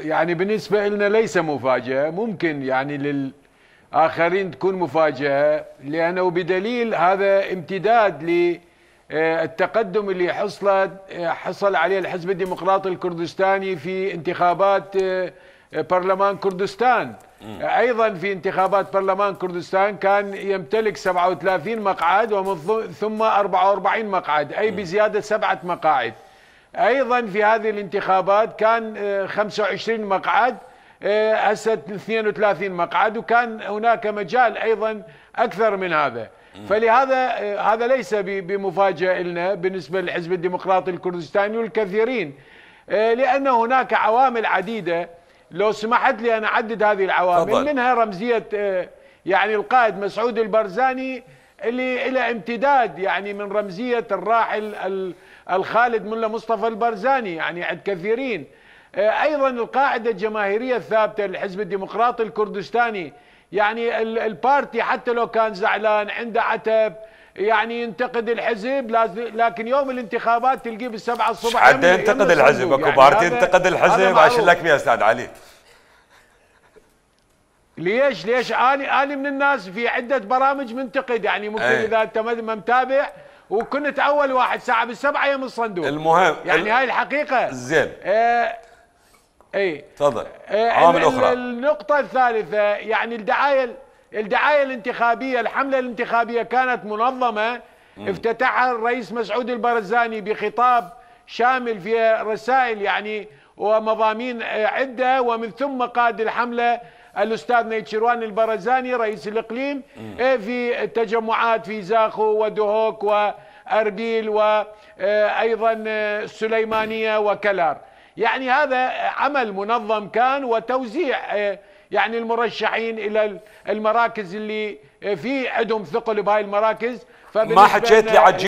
يعني بالنسبة لنا ليس مفاجأة ممكن يعني للآخرين تكون مفاجأة لأنه بدليل هذا امتداد للتقدم آه، اللي حصل آه، حصل عليه الحزب الديمقراطي الكردستاني في انتخابات آه، برلمان كردستان أيضا في انتخابات برلمان كردستان كان يمتلك 37 مقعد ومن ثم 44 مقعد أي بزيادة سبعة مقاعد ايضا في هذه الانتخابات كان 25 آه، مقعد آه، هسه 32 مقعد وكان هناك مجال ايضا اكثر من هذا فلهذا آه، هذا ليس بمفاجاه لنا بالنسبه للحزب الديمقراطي الكردستاني والكثيرين لان هناك عوامل عديده لو سمحت لي ان اعدد هذه العوامل طبعا. منها رمزيه يعني القائد مسعود البرزاني اللي إلى امتداد يعني من رمزية الراحل الخالد ملا مصطفى البرزاني يعني عند كثيرين آه، أيضا القاعدة الجماهيرية الثابتة للحزب الديمقراطي الكردستاني يعني البارتي حتى لو كان زعلان عنده عتب يعني ينتقد الحزب لكن يوم الانتخابات تلقيه بالسبعة الصبح حتى ينتقد الحزب اكو يعني بارتي ينتقد الحزب عشان لك يا استاذ علي ليش ليش انا انا من الناس في عده برامج منتقد يعني ممكن أي. اذا انت ما متابع وكنت اول واحد ساعه بالسبعه يم الصندوق المهم يعني ال... هاي الحقيقه زين آه اي تفضل آه عوامل اخرى النقطه الثالثه يعني الدعايه الدعايه الانتخابيه الحمله الانتخابيه كانت منظمه مم. افتتحها الرئيس مسعود البرزاني بخطاب شامل في رسائل يعني ومضامين آه، عده ومن ثم قاد الحمله الاستاذ نيتشيروان البرزاني رئيس الاقليم إيه، في تجمعات في زاخو ودهوك واربيل وايضا إيه، السليمانيه إيه، وكلار يعني هذا عمل منظم كان وتوزيع يعني المرشحين الى المراكز اللي في عندهم ثقل بهاي المراكز ما حكيت لي